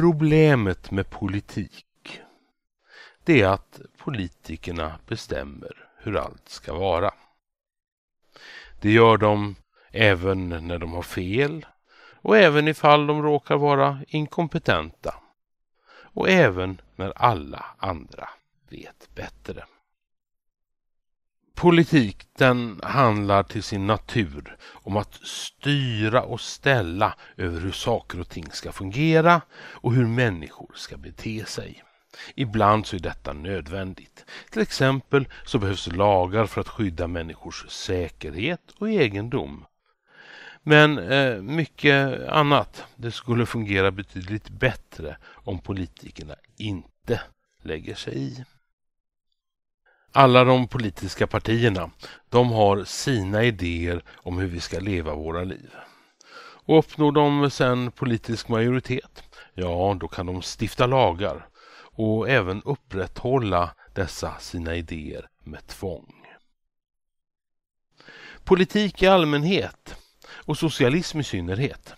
Problemet med politik, det är att politikerna bestämmer hur allt ska vara. Det gör de även när de har fel och även ifall de råkar vara inkompetenta och även när alla andra vet bättre. Politik den handlar till sin natur om att styra och ställa över hur saker och ting ska fungera och hur människor ska bete sig. Ibland så är detta nödvändigt. Till exempel så behövs lagar för att skydda människors säkerhet och egendom. Men eh, mycket annat, det skulle fungera betydligt bättre om politikerna inte lägger sig i. Alla de politiska partierna, de har sina idéer om hur vi ska leva våra liv. Och uppnår de sen politisk majoritet, ja då kan de stifta lagar och även upprätthålla dessa sina idéer med tvång. Politik i allmänhet och socialism i synnerhet.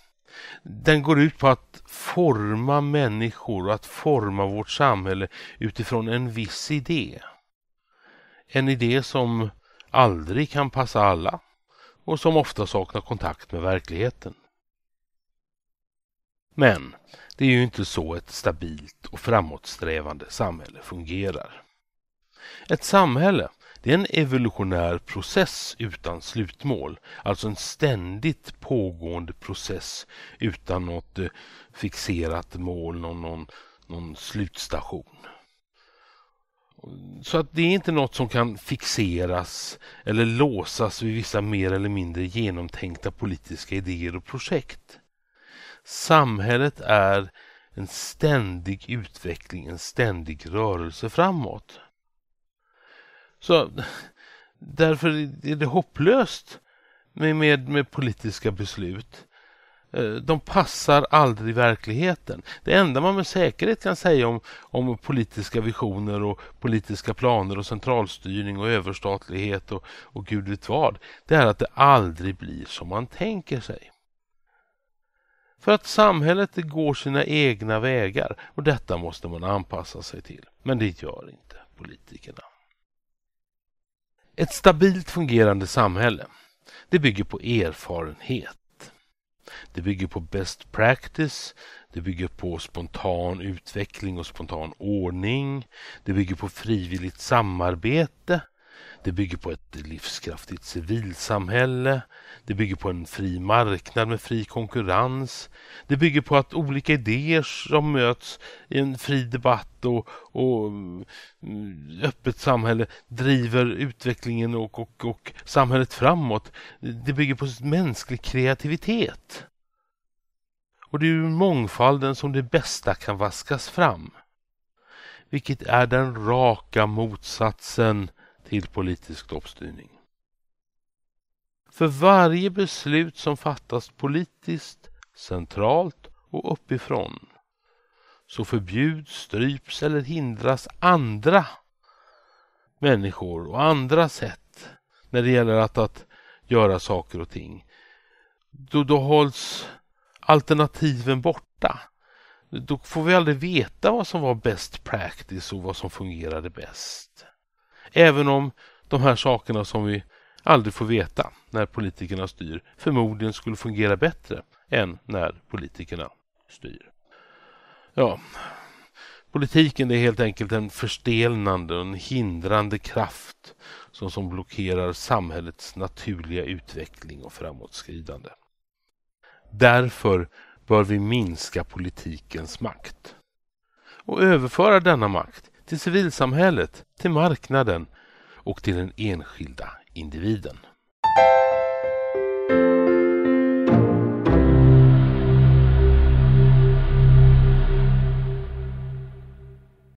Den går ut på att forma människor och att forma vårt samhälle utifrån en viss idé. En idé som aldrig kan passa alla och som ofta saknar kontakt med verkligheten. Men det är ju inte så ett stabilt och framåtsträvande samhälle fungerar. Ett samhälle det är en evolutionär process utan slutmål, alltså en ständigt pågående process utan något eh, fixerat mål, någon, någon, någon slutstation. Så att det är inte något som kan fixeras eller låsas vid vissa mer eller mindre genomtänkta politiska idéer och projekt. Samhället är en ständig utveckling, en ständig rörelse framåt. Så därför är det hopplöst med, med, med politiska beslut. Eh, de passar aldrig verkligheten. Det enda man med säkerhet kan säga om, om politiska visioner och politiska planer och centralstyrning och överstatlighet och, och gud vet vad, det är att det aldrig blir som man tänker sig. För att samhället går sina egna vägar och detta måste man anpassa sig till. Men det gör inte politikerna. Ett stabilt fungerande samhälle, det bygger på erfarenhet. Det bygger på best practice, det bygger på spontan utveckling och spontan ordning, det bygger på frivilligt samarbete det bygger på ett livskraftigt civilsamhälle. Det bygger på en fri marknad med fri konkurrens. Det bygger på att olika idéer som möts i en fri debatt och, och mm, öppet samhälle driver utvecklingen och, och, och samhället framåt. Det bygger på mänsklig kreativitet. Och det är ur mångfalden som det bästa kan vaskas fram vilket är den raka motsatsen till politisk toppstyrning. För varje beslut som fattas politiskt, centralt och uppifrån så förbjuds, stryps eller hindras andra människor och andra sätt när det gäller att, att göra saker och ting. Då, då hålls alternativen borta. Då får vi aldrig veta vad som var best practice och vad som fungerade bäst. Även om de här sakerna som vi aldrig får veta när politikerna styr förmodligen skulle fungera bättre än när politikerna styr. Ja, politiken är helt enkelt en förstelnande och en hindrande kraft som, som blockerar samhällets naturliga utveckling och framåtskridande. Därför bör vi minska politikens makt och överföra denna makt till civilsamhället, till marknaden och till den enskilda individen.